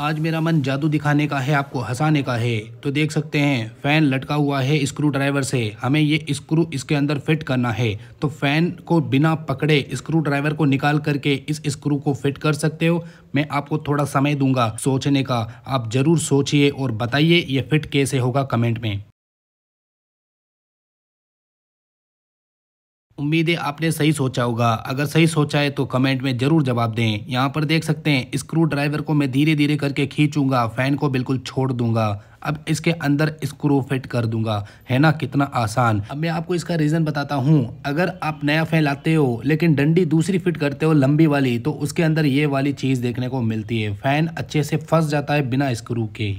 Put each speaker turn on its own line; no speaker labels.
आज मेरा मन जादू दिखाने का है आपको हंसाने का है तो देख सकते हैं फैन लटका हुआ है स्क्रू ड्राइवर से हमें ये स्क्रू इसके अंदर फिट करना है तो फैन को बिना पकड़े स्क्रू ड्राइवर को निकाल करके इस स्क्रू को फिट कर सकते हो मैं आपको थोड़ा समय दूंगा सोचने का आप जरूर सोचिए और बताइए ये फिट कैसे होगा कमेंट में
उम्मीद है आपने सही सोचा होगा
अगर सही सोचा है तो कमेंट में ज़रूर जवाब दें यहाँ पर देख सकते हैं स्क्रू ड्राइवर को मैं धीरे धीरे करके खींचूंगा फ़ैन को बिल्कुल छोड़ दूंगा अब इसके अंदर स्क्रू फिट कर दूंगा है ना कितना आसान अब मैं आपको इसका रीज़न बताता हूँ अगर आप नया फैन लाते हो लेकिन डंडी दूसरी फिट करते हो लंबी वाली तो उसके अंदर ये वाली चीज़ देखने को मिलती है फ़ैन अच्छे से
फंस जाता है बिना स्क्रू के